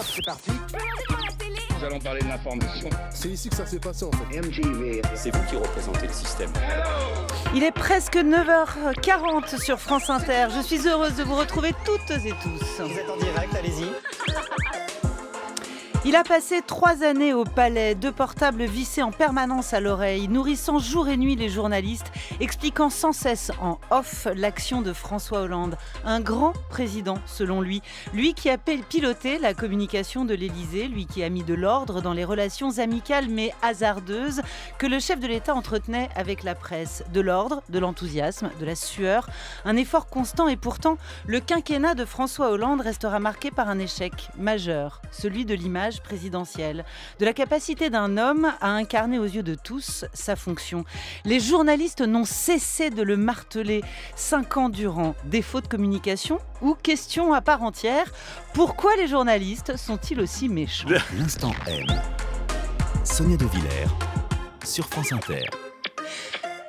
c'est parti. Nous allons parler de l'information. C'est ici que ça se passe en fait. C'est vous qui représentez le système. Il est presque 9h40 sur France Inter. Je suis heureuse de vous retrouver toutes et tous. Vous êtes en direct, allez-y. Il a passé trois années au palais, deux portables vissés en permanence à l'oreille, nourrissant jour et nuit les journalistes, expliquant sans cesse en off l'action de François Hollande, un grand président selon lui, lui qui a piloté la communication de l'Élysée, lui qui a mis de l'ordre dans les relations amicales mais hasardeuses que le chef de l'État entretenait avec la presse, de l'ordre, de l'enthousiasme, de la sueur, un effort constant et pourtant le quinquennat de François Hollande restera marqué par un échec majeur, celui de l'image présidentielle, de la capacité d'un homme à incarner aux yeux de tous sa fonction. Les journalistes n'ont cessé de le marteler cinq ans durant. Défaut de communication ou question à part entière Pourquoi les journalistes sont-ils aussi méchants L'instant M. Sonia De sur France Inter.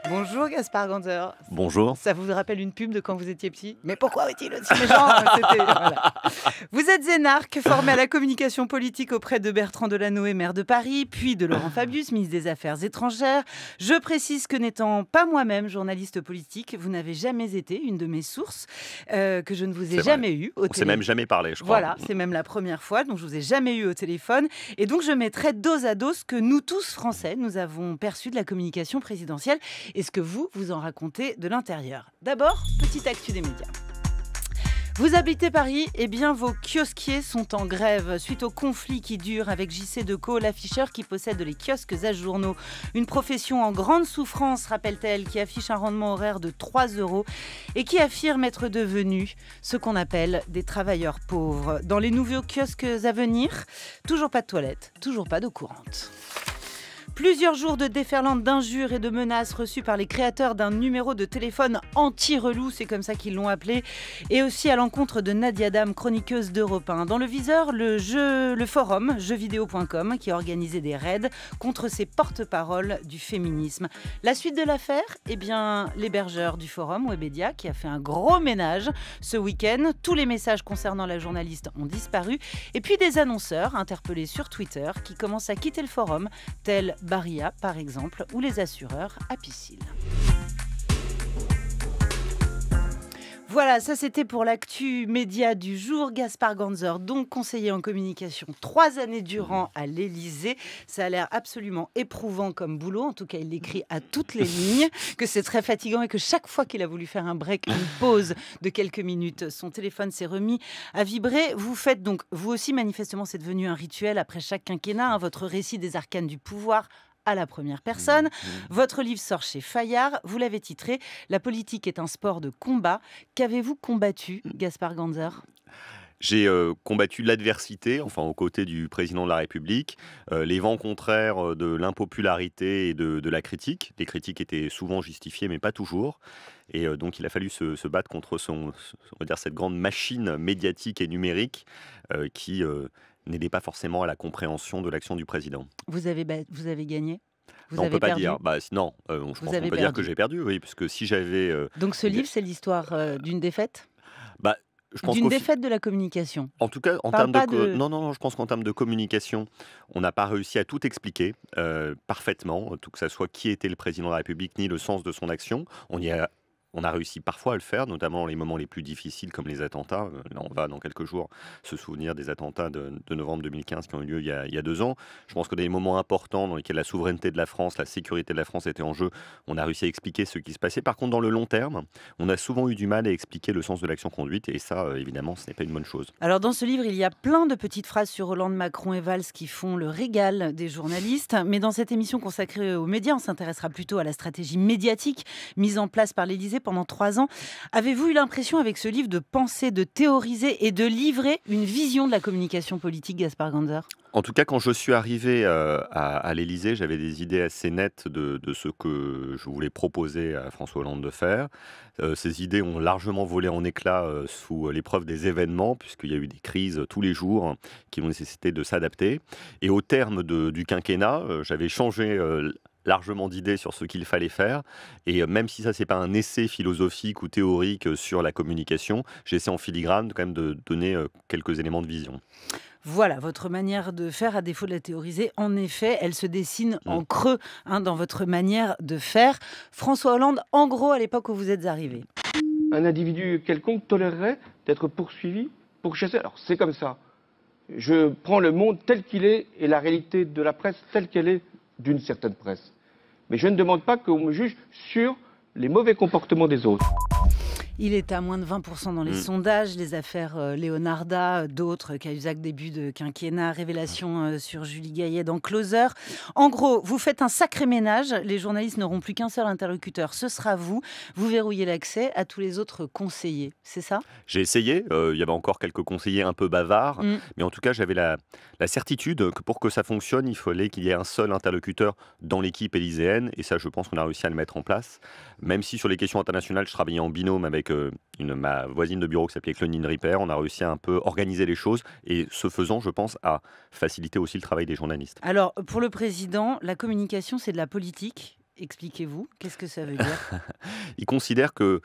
Bonjour Gaspard Gander. Bonjour. Ça vous rappelle une pub de quand vous étiez petit Mais pourquoi est-il aussi méchant Vous êtes zénarque, formé à la communication politique auprès de Bertrand Delanoë, maire de Paris, puis de Laurent Fabius, ministre des Affaires étrangères. Je précise que n'étant pas moi-même journaliste politique, vous n'avez jamais été une de mes sources, euh, que je ne vous ai jamais eue On s'est même jamais parlé, je crois. Voilà, c'est même la première fois, donc je vous ai jamais eu au téléphone. Et donc je mettrai dos à dos ce que nous tous, Français, nous avons perçu de la communication présidentielle et ce que vous, vous en racontez de l'intérieur. D'abord, petite actu des médias. Vous habitez Paris et eh bien, vos kiosquiers sont en grève suite au conflit qui dure avec JC Decaux, l'afficheur qui possède les kiosques à journaux. Une profession en grande souffrance, rappelle-t-elle, qui affiche un rendement horaire de 3 euros et qui affirme être devenue ce qu'on appelle des travailleurs pauvres. Dans les nouveaux kiosques à venir, toujours pas de toilettes, toujours pas d'eau courante. Plusieurs jours de déferlante d'injures et de menaces reçues par les créateurs d'un numéro de téléphone anti-relou, c'est comme ça qu'ils l'ont appelé, et aussi à l'encontre de Nadia Dam, chroniqueuse d'Europe 1. Dans le viseur, le, jeu, le forum jeuxvideo.com qui a organisé des raids contre ses porte-paroles du féminisme. La suite de l'affaire Eh bien, l'hébergeur du forum, Webedia, qui a fait un gros ménage ce week-end. Tous les messages concernant la journaliste ont disparu. Et puis des annonceurs interpellés sur Twitter qui commencent à quitter le forum, tels Baria par exemple ou les assureurs à piscine. Voilà, ça c'était pour l'actu média du jour. Gaspard Ganzer, donc conseiller en communication trois années durant à l'Élysée. Ça a l'air absolument éprouvant comme boulot. En tout cas, il écrit à toutes les lignes que c'est très fatigant et que chaque fois qu'il a voulu faire un break, une pause de quelques minutes, son téléphone s'est remis à vibrer. Vous faites donc, vous aussi manifestement, c'est devenu un rituel après chaque quinquennat, hein, votre récit des arcanes du pouvoir à la première mmh, personne. Mmh. Votre livre sort chez Fayard. Vous l'avez titré La politique est un sport de combat. Qu'avez-vous combattu, Gaspard Ganzer j'ai euh, combattu l'adversité, enfin aux côtés du président de la République, euh, les vents contraires euh, de l'impopularité et de, la critique. Les critiques étaient souvent justifiées, mais pas toujours. Et donc il a fallu se, battre contre son, dire, cette grande machine médiatique et numérique qui n'aidait pas forcément à la compréhension de l'action du président. Vous avez, bah, vous avez gagné non, on ne peut pas dire. Bah, non, euh, je dire que j'ai perdu, oui, parce si j'avais. Euh, Donc ce livre, c'est l'histoire euh, d'une défaite bah, D'une défaite de la communication. En tout cas, en termes Non, non, non, je pense qu'en termes de communication, on n'a pas réussi à tout expliquer parfaitement, tout que ça soit qui était le président de la République, ni le sens de son action. On y a on a réussi parfois à le faire, notamment dans les moments les plus difficiles comme les attentats. Euh, là, on va dans quelques jours se souvenir des attentats de, novembre 2015 qui ont eu lieu il y, a, deux ans. Je pense que dans les moments importants dans lesquels la souveraineté de la France, la sécurité de la France était en jeu, on a réussi à expliquer ce qui se passait. Par contre, dans le long terme, on a souvent eu du mal à expliquer le sens de l'action conduite et ça, euh, évidemment, ce n'est pas une bonne chose. Alors, dans ce livre, il y a plein de petites phrases sur Hollande, Macron et Valls qui font le régal des journalistes. Mais dans cette émission consacrée aux médias, on s'intéressera plutôt à la stratégie médiatique mise en place par l'Élysée pendant trois ans. Avez-vous eu l'impression, avec ce livre, de penser, de théoriser et de livrer une vision de la communication politique, Gaspard Ganzer en tout cas, quand je suis arrivé euh, à, à l'Élysée, j'avais des idées assez nettes de, ce que je voulais proposer à François Hollande de faire. Euh, ces idées ont largement volé en éclats euh, sous l'épreuve des événements, puisqu'il y a eu des crises tous les jours qui ont nécessité de s'adapter. Et au terme du quinquennat, j'avais changé largement d'idées sur ce qu'il fallait faire. Et euh, même si ça, c'est pas un essai philosophique ou théorique euh, sur la communication, j'essaie en filigrane quand même de donner euh, quelques éléments de vision. Voilà, votre manière de faire, à défaut de la théoriser, en effet, elle se dessine en mm. creux hein, dans votre manière de faire. François Hollande, en gros, à l'époque où vous êtes arrivé. Un individu quelconque tolérerait d'être poursuivi, pour chasser Alors, c'est comme ça. Je prends le monde tel qu'il est et la réalité de la presse telle qu'elle est d'une certaine presse. Mais je ne demande pas qu'on me juge sur les mauvais comportements des autres. Il est à moins de 20% dans les mm. sondages. Les affaires euh, Leonarda, d'autres, Cahuzac début de quinquennat, révélation euh, sur Julie Gaillet dans Closer. En gros, vous faites un sacré ménage. Les journalistes n'auront plus qu'un seul interlocuteur. Ce sera vous. Vous verrouillez l'accès à tous les autres conseillers. C'est ça J'ai essayé. Euh, il y avait encore quelques conseillers un peu bavards. Mm. Mais en tout cas, j'avais la, la certitude que pour que ça fonctionne, il fallait qu'il y ait un seul interlocuteur dans l'équipe élyséenne, et ça, je pense qu'on a réussi à le mettre en place. Même si sur les questions internationales, je travaillais en binôme avec euh, une, ma voisine de bureau qui s'appelait Clonine Ripper, on a réussi à un peu organiser les choses, et ce faisant, je pense, à faciliter aussi le travail des journalistes. Alors, pour le président, la communication, c'est de la politique. Expliquez-vous, qu'est-ce que ça veut dire Il considère que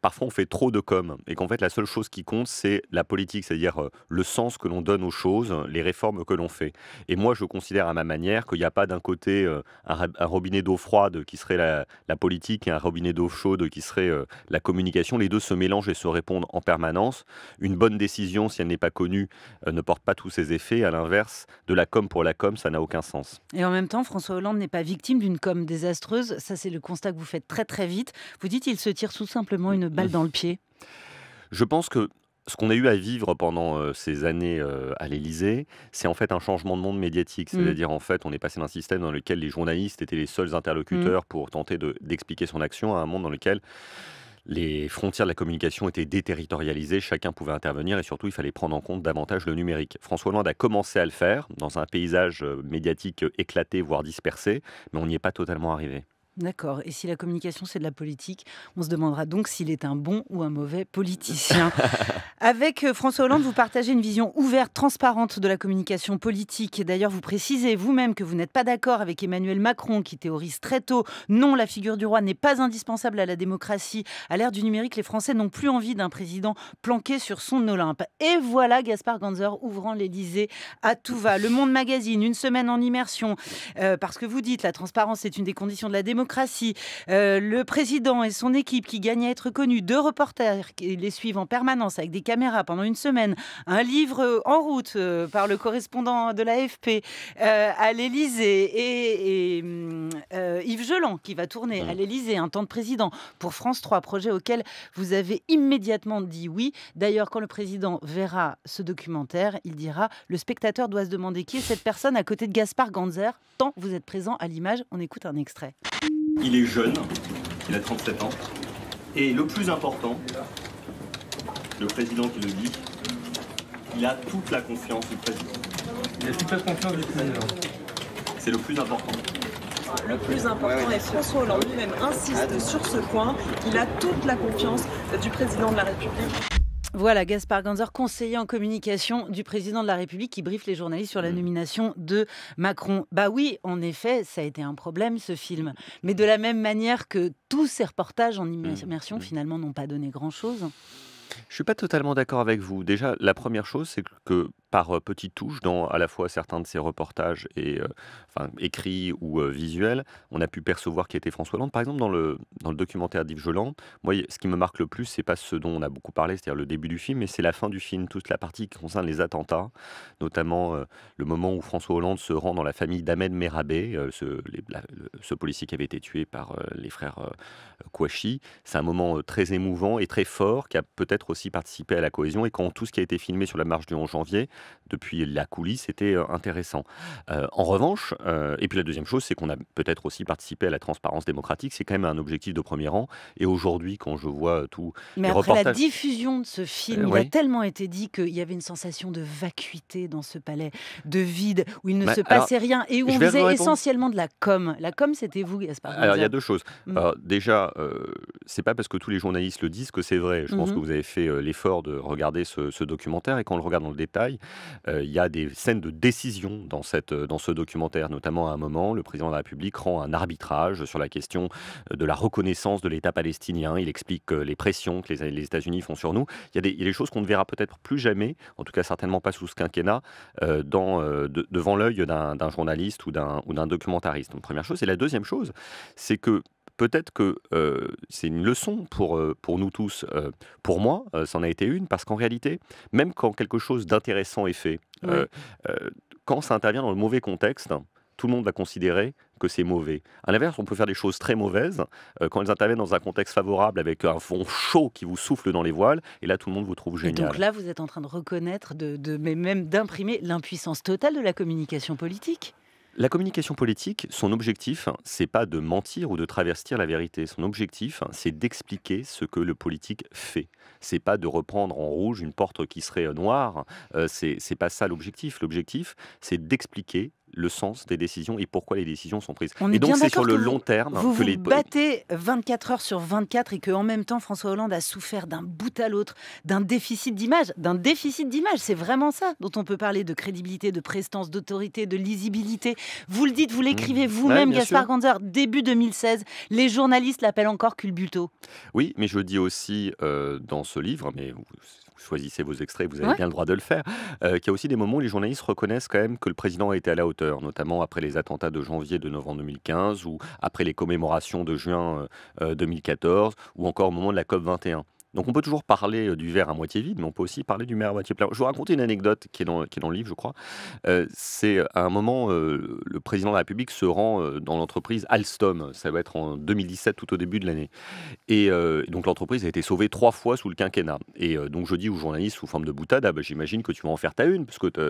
parfois on fait trop de com et qu'en fait la seule chose qui compte c'est la politique, c'est-à-dire euh, le sens que l'on donne aux choses, les réformes que l'on fait. Et moi je considère à ma manière qu'il n'y a pas d'un côté euh, un, robinet d'eau froide qui serait la, la, politique et un robinet d'eau chaude qui serait euh, la communication. Les deux se mélangent et se répondent en permanence. Une bonne décision, si elle n'est pas connue, ne porte pas tous ses effets. À l'inverse, de la com pour la com, ça n'a aucun sens. Et en même temps, François Hollande n'est pas victime d'une com désastreuse. Ça c'est le constat que vous faites très très vite. Vous dites il se tire tout simplement une balle dans le pied Je pense que ce qu'on a eu à vivre pendant euh, ces années euh, à l'Élysée, c'est en fait un changement de monde médiatique. Mm. C'est-à-dire, en fait, on est passé d'un système dans lequel les journalistes étaient les seuls interlocuteurs mm. pour tenter d'expliquer son action à un monde dans lequel les frontières de la communication étaient déterritorialisées, chacun pouvait intervenir et surtout il fallait prendre en compte davantage le numérique. François Hollande a commencé à le faire dans un paysage euh, médiatique éclaté, voire dispersé, mais on n'y est pas totalement arrivé. D'accord. Et si la communication, c'est de la politique, on se demandera donc s'il est un bon ou un mauvais politicien. Avec euh, François Hollande, vous partagez une vision ouverte, transparente de la communication politique. D'ailleurs, vous précisez vous-même que vous n'êtes pas d'accord avec Emmanuel Macron, qui théorise très tôt non, la figure du roi n'est pas indispensable à la démocratie. À l'ère du numérique, les Français n'ont plus envie d'un président planqué sur son Olympe. Et voilà Gaspard Ganzer ouvrant l'Elysée à tout va. Le Monde Magazine, une semaine en immersion, euh, parce que vous dites la transparence est une des conditions de la démocratie. Euh, le président et son équipe qui gagnent à être connus, deux reporters qui les suivent en permanence avec des caméras pendant une semaine, un livre en route euh, par le correspondant de l'AFP euh, à l'Elysée et, hum, Yves Jelan qui va tourner à mmh. l'Elysée un temps de président pour France 3, projet auquel vous avez immédiatement dit oui. D'ailleurs, quand le président verra ce documentaire, il dira le spectateur doit se demander qui est cette personne à côté de Gaspard Ganzer. Tant vous êtes présent à l'image, on écoute un extrait. Il est jeune, il a 37 ans. Et le plus important, le président qui le dit, il a toute la confiance du président. Il a toute la confiance du président. C'est le plus important. Le plus important, et François Hollande lui-même insiste sur ce point, il a toute la confiance du président de la République. Voilà, Gaspard Ganzer, conseiller en communication du président de la République qui briefe les journalistes sur la nomination de Macron. Bah oui, en effet, ça a été un problème ce film. Mais de la même manière que tous ces reportages en mmh. immersion mmh. finalement n'ont pas donné grand-chose. Je ne suis pas totalement d'accord avec vous. Déjà, la première chose, c'est que par euh, petites touches, dans à la fois certains de ces reportages et, euh, enfin, écrits ou euh, visuels, on a pu percevoir qui était François Hollande. Par exemple, dans le, dans le documentaire d'Yves Joland, moi, ce qui me marque le plus, c'est pas ce dont on a beaucoup parlé, c'est-à-dire le début du film, mais c'est la fin du film, toute la partie qui concerne les attentats, notamment le moment où François Hollande se rend dans la famille d'Ahmed Merabé, ce, ce, policier qui avait été tué par les frères Kouachi. C'est un moment très émouvant et très fort qui a peut-être aussi participer à la cohésion. Et quand tout ce qui a été filmé sur la marche du 11 janvier, depuis la coulisse, était euh, intéressant. Euh, en revanche, euh, et puis la deuxième chose, c'est qu'on a peut-être aussi participé à la transparence démocratique. C'est quand même un objectif de premier rang. Et aujourd'hui, quand je vois tout. Mais après la diffusion de ce film, il a tellement été dit qu'il y avait une sensation de vacuité dans ce palais, de vide, où il ne se passait rien et où on faisait essentiellement de la com. La com, c'était vous, Gaspard. Alors, il y a deux choses. Mmh. déjà, c'est pas parce que tous les journalistes le disent que c'est vrai. Je pense mmh. que vous avez fait euh, l'effort de regarder ce, documentaire et quand on le regarde dans le détail, euh, il y a des scènes de décision dans, cette, euh, dans ce documentaire, notamment à un moment, le président de la République rend un arbitrage sur la question de la reconnaissance de l'État palestinien. Il explique les pressions que les, États-Unis font sur nous. Il y a des, choses qu'on ne verra peut-être plus jamais, en tout cas certainement pas sous ce quinquennat, dans, devant l'œil d'un journaliste ou d'un documentariste. Donc, première chose. Et la deuxième chose, c'est que peut-être que c'est une leçon pour, pour nous tous. pour moi, ça en a été une, parce qu'en réalité, même quand quelque chose d'intéressant est fait, quand ça intervient dans le mauvais contexte, tout le monde va considérer que c'est mauvais. À l'inverse, on peut faire des choses très mauvaises quand elles interviennent dans un contexte favorable avec un fond chaud qui vous souffle dans les voiles, et là tout le monde vous trouve génial. donc là, vous êtes en train de reconnaître, mais même d'imprimer l'impuissance totale de la communication politique. La communication politique, son objectif, c'est pas de mentir ou de travestir la vérité. Son objectif, c'est d'expliquer ce que le politique fait. C'est pas de reprendre en rouge une porte qui serait euh, noire. Euh, c'est pas ça l'objectif. L'objectif, c'est d'expliquer le sens des décisions et pourquoi les décisions sont prises. et donc c'est sur le long terme vous que vous battez 24 heures sur 24 et que en même temps François Hollande a souffert d'un bout à l'autre, d'un déficit d'image, d'un déficit d'image, c'est vraiment ça dont on peut parler de crédibilité, de prestance, d'autorité, de lisibilité. Vous le dites, vous mmh. l'écrivez vous-même Gaspard Ganzer début 2016, les journalistes l'appellent encore culbuto. Oui, mais je dis aussi euh, dans ce livre mais vous choisissez vos extraits, vous avez bien le droit de le faire, euh, qu'il y a aussi des moments où les journalistes reconnaissent quand même que le président a été à la hauteur notamment après les attentats de janvier et de novembre 2015, ou après les commémorations de juin 2014, euh, euh, ou encore au moment de la COP 21. Donc on peut toujours parler du verre à moitié vide, mais on peut aussi parler du verre à moitié plein. Je vais vous raconter une anecdote qui est dans, qui dans le livre, je crois. c'est à un moment, le président de la République se rend dans l'entreprise Alstom. Ça va être en 2017, tout au début de l'année. Et donc l'entreprise a été sauvée trois fois sous le quinquennat. Et donc je dis aux journalistes, sous forme de boutade, «Ah, bah, j'imagine que tu vas en faire ta une, parce que tu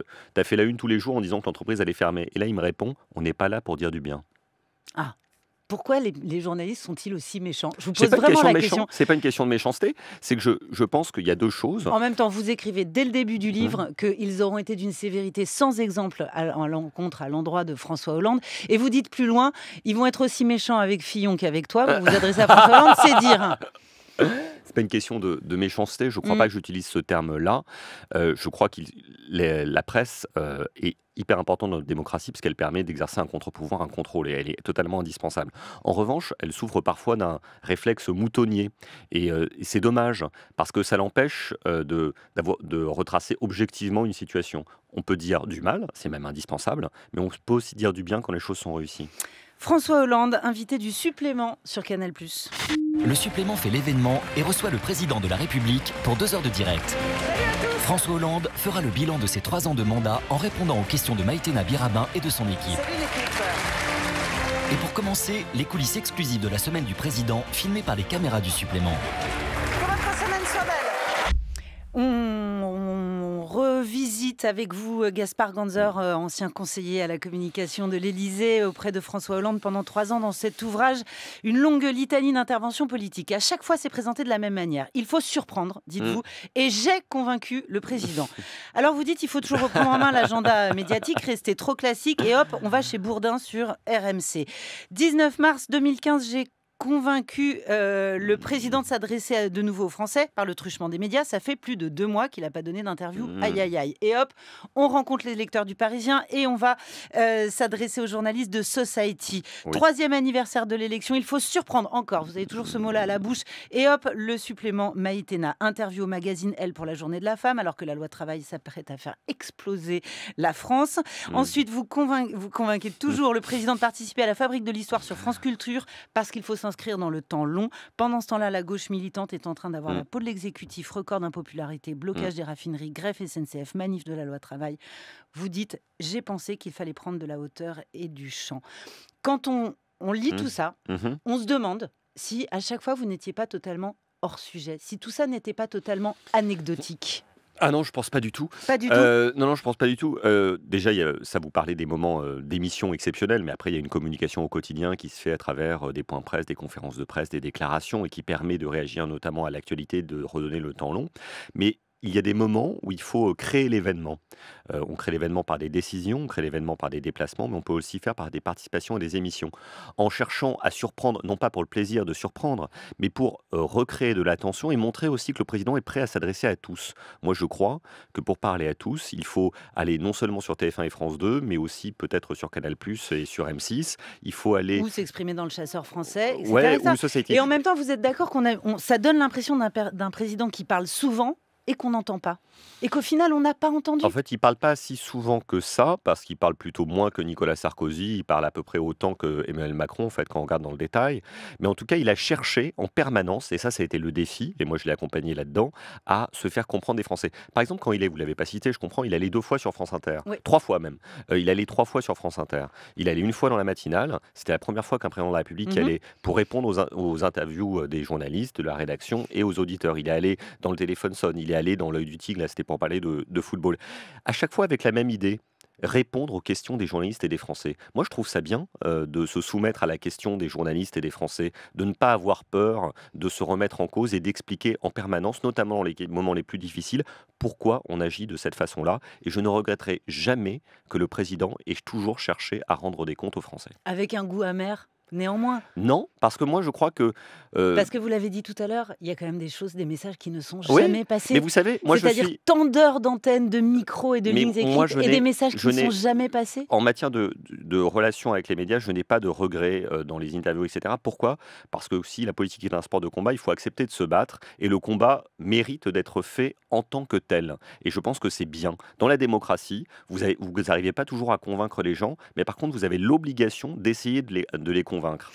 as fait la une tous les jours en disant que l'entreprise allait fermer. Et là, il me répond, on n'est pas là pour dire du bien. Ah pourquoi les, journalistes sont-ils aussi méchants Je vous pose vraiment la question. C'est pas une question de méchanceté, c'est que je, pense qu'il y a deux choses. En même temps, vous écrivez dès le début du mhm. livre qu'ils auront été d'une sévérité sans exemple à, l'encontre, à l'endroit de François Hollande. Et vous dites plus loin, ils vont être aussi méchants avec Fillon qu'avec toi. Vous vous adressez à François Hollande, c'est dire. C'est pas une question de, méchanceté. Je crois mm. pas que j'utilise ce terme-là. Euh, je crois que la presse euh, est hyper important dans notre démocratie parce qu'elle permet d'exercer un contre-pouvoir, un contrôle, et elle est totalement indispensable. En revanche, elle souffre parfois d'un réflexe moutonnier, et, euh, c'est dommage parce que ça l'empêche euh, de, de retracer objectivement une situation. On peut dire du mal, c'est même indispensable, mais on peut aussi dire du bien quand les choses sont réussies. François Hollande, invité du supplément sur Canal. Le supplément fait l'événement et reçoit le président de la République pour deux heures de direct. François Hollande fera le bilan de ses trois ans de mandat en répondant aux questions de Maïté Birabin et de son équipe. Et pour commencer, les coulisses exclusives de la semaine du président, filmées par les caméras du supplément. Hum avec vous, euh, Gaspard Ganzer, euh, ancien conseiller à la communication de l'Élysée auprès de François Hollande pendant trois ans dans cet ouvrage, une longue litanie d'interventions politiques. À chaque fois, c'est présenté de la même manière. Il faut surprendre, dites-vous, mm. et j'ai convaincu le président. Alors vous dites, il faut toujours reprendre en main l'agenda médiatique, rester trop classique, et hop, on va chez Bourdin sur RMC. 19 mars 2015, j'ai convaincu euh, le président de s'adresser de nouveau aux Français par le truchement des médias. Ça fait plus de deux mois qu'il n'a pas donné d'interview. Mmh. Aïe, aïe, aïe. Et hop, on rencontre les lecteurs du Parisien et on va euh, s'adresser aux journalistes de Society. Troisième anniversaire de l'élection, il faut surprendre encore. Vous avez toujours ce mot-là à la bouche. Et hop, le supplément Maïtena. Interview au magazine Elle pour la journée de la femme, alors que la loi travail s'apprête à faire exploser la France. Mmh. Ensuite, vous, vous convainquez toujours le président de participer à la fabrique de l'histoire sur France Culture parce qu'il faut s'en inscrire dans le temps long. Pendant ce temps-là, la gauche militante est en train d'avoir mm. la peau de l'exécutif, record d'impopularité, blocage mm. des raffineries, greffe SNCF, manif de la loi travail. Vous dites, j'ai pensé qu'il fallait prendre de la hauteur et du champ. Quand on, lit mm. tout ça, mm-hmm. on se demande si à chaque fois vous n'étiez pas totalement hors sujet, si tout ça n'était pas totalement anecdotique. Ah non, je pense pas du tout. Euh, non, non, je pense pas du tout. Euh, déjà, ça vous parlait des moments euh, d'émission exceptionnels, mais après, il y a une communication au quotidien qui se fait à travers des points presse, des conférences de presse, des déclarations, et qui permet de réagir notamment à l'actualité, de redonner le temps long. Mais il y a des moments où il faut euh, créer l'événement. Euh, on crée l'événement par des décisions, on crée l'événement par des déplacements, mais on peut aussi faire par des participations et des émissions. En cherchant à surprendre, non pas pour le plaisir de surprendre, mais pour euh, recréer de l'attention et montrer aussi que le président est prêt à s'adresser à tous. Moi, je crois que pour parler à tous, il faut aller non seulement sur TF1 et France 2, mais aussi peut-être sur Canal Plus et sur M6. Il faut aller. Ou s'exprimer dans le chasseur français, etc. et en même temps, vous êtes d'accord qu'on ça donne l'impression d'un, d'un président qui parle souvent et qu'on n'entend pas. Et qu'au final, on n'a pas entendu. En fait, il ne parle pas si souvent que ça, parce qu'il parle plutôt moins que Nicolas Sarkozy, il parle à peu près autant que Emmanuel Macron, en fait, quand on regarde dans le détail. Mais en tout cas, il a cherché en permanence, et ça, ça a été le défi, et moi je l'ai accompagné là-dedans, à se faire comprendre des Français. Par exemple, quand il est, vous l'avez pas cité, je comprends, il allait deux fois sur France Inter, trois fois même. Euh, il allait trois fois sur France Inter. Il allait une fois dans la matinale, c'était la première fois qu'un président de la République mhm. allait pour répondre aux, interviews euh, des journalistes, de la rédaction et aux auditeurs. Il est allé dans le téléphone sonne, il est Aller dans l'œil du tigre, là c'était pour parler de, football. À chaque fois avec la même idée, répondre aux questions des journalistes et des Français. Moi, je trouve ça bien euh, de se soumettre à la question des journalistes et des Français, de ne pas avoir peur de se remettre en cause et d'expliquer en permanence, notamment dans les moments les plus difficiles, pourquoi on agit de cette façon-là. Et je ne regretterai jamais que le président ait toujours cherché à rendre des comptes aux Français. Avec un goût amer Néanmoins. Non, parce que moi je crois que. Euh, parce que vous l'avez dit tout à l'heure, il y a quand même des choses, des messages qui ne sont jamais passés. Mais vous savez, moi je C'est-à-dire tant d'heures d'antenne, de micros et de lignes écrites et des messages qui ne sont jamais passés. En matière de, de relations avec les médias, je n'ai pas de regrets euh, dans les interviews, etc. Pourquoi Parce que si la politique est un sport de combat, il faut accepter de se battre et le combat mérite d'être fait en tant que tel. Et je pense que c'est bien. Dans la démocratie, vous n'arrivez vous pas toujours à convaincre les gens, mais par contre, vous avez l'obligation d'essayer de les, de les convaincre convaincre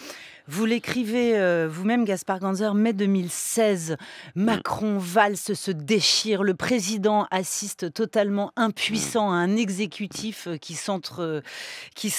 vous l'écrivez euh, vous-même, Gaspard Ganzer, mai 2016. Macron valse se déchire. Le président assiste totalement impuissant à un exécutif euh, qui euh, qui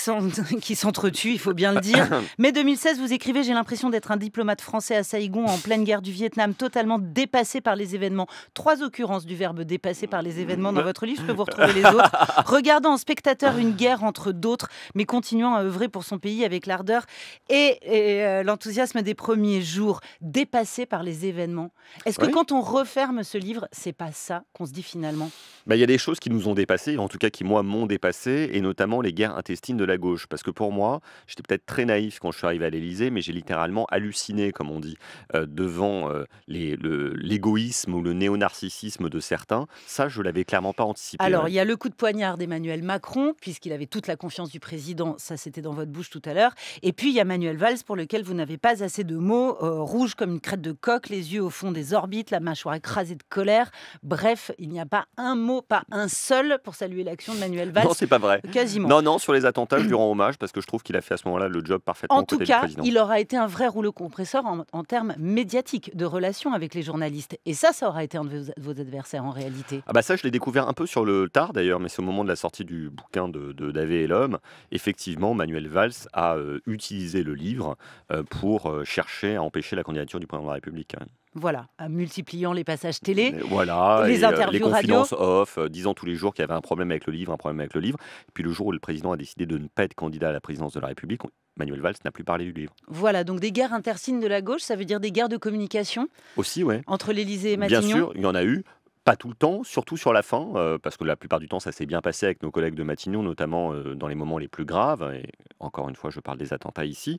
s'entretue, il faut bien le dire. Mai 2016, vous écrivez J'ai l'impression d'être un diplomate français à Saïgon en pleine guerre du Vietnam, totalement dépassé par les événements. Trois occurrences du verbe dépassé par les événements dans votre livre. Je peux vous retrouver les autres. Regardant en spectateur une guerre entre d'autres, mais continuant à œuvrer pour son pays avec l'ardeur et euh, l'enthousiasme des premiers jours, dépassé par les événements. Est-ce que quand on referme ce livre, c'est pas ça qu'on se dit finalement bah, Il y a des choses qui nous ont dépassés, en tout cas qui, moi, m'ont dépassé, et notamment les guerres intestines de la gauche. Parce que pour moi, j'étais peut-être très naïf quand je suis arrivé à l'Élysée, mais j'ai littéralement halluciné, comme on dit, euh, devant euh, l'égoïsme ou le néonarcissisme de certains. Ça, je l'avais clairement pas anticipé. Alors, il y a le coup de poignard d'Emmanuel Macron, puisqu'il avait toute la confiance du président, ça c'était dans votre bouche tout à l'heure. Et puis, il y a Manuel Valls pour le vous n'avez pas assez de mots, euh, rouge comme une crête de coq, les yeux au fond des orbites, la mâchoire écrasée de colère. Bref, il n'y a pas un mot, pas un seul pour saluer l'action de Manuel Valls. Non, c'est pas vrai. Quasiment. Non, non, sur les attentats, je lui rends hommage parce que je trouve qu'il a fait à ce moment-là le job parfaitement. En tout cas, il aura été un vrai rouleau compresseur en, termes médiatiques, de relations avec les journalistes. Et ça, ça aura été un de vos, adversaires en réalité. Ah bah ça, je l'ai découvert un peu sur le tard d'ailleurs, mais c'est au moment de la sortie du bouquin de, de et l'homme. Effectivement, Manuel Valls a euh, utilisé le livre euh, pour euh, chercher à empêcher la candidature du président de la République. Hein. Voilà, en multipliant les passages télé, euh, les interviews radio. off, disant tous les jours qu'il y avait un problème avec le livre, un problème avec le livre. puis le jour où le président a décidé de ne pas être candidat à la présidence de la République, Manuel Valls n'a plus parlé du livre. Voilà, donc des guerres intersignes de la gauche, ça veut dire des guerres de communication Aussi, oui. Entre l'Élysée et Matignon Bien sûr, il y en a eu pas tout le temps, surtout sur la fin, euh, parce que la plupart du temps, ça s'est bien passé avec nos collègues de Matignon, notamment euh, dans les moments les plus graves. Et encore une fois, je parle des attentats ici.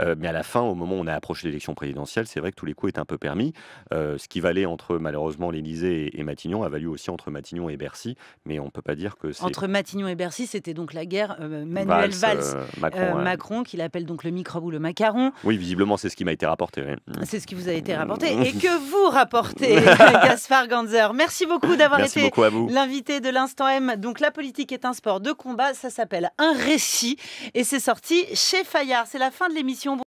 Euh, mais à la fin, au moment où on a approché l'élection présidentielle, c'est vrai que tous les coups étaient un peu permis. ce qui valait entre, malheureusement, l'Élysée et, Matignon a valu aussi entre Matignon et Bercy. Mais on ne peut pas dire que c'est. Entre Matignon et Bercy, c'était donc la guerre Manuel Valls, Macron, qu'il appelle donc le microbe ou le macaron. Oui, visiblement, c'est ce qui m'a été rapporté. C'est ce qui vous a été rapporté. et que vous rapportez, Gaspard Ganzer. Merci beaucoup d'avoir été l'invité de l'Instant M. Donc, La politique est un sport de combat. Ça s'appelle Un récit et c'est sorti chez Fayard. C'est la fin de l'émission.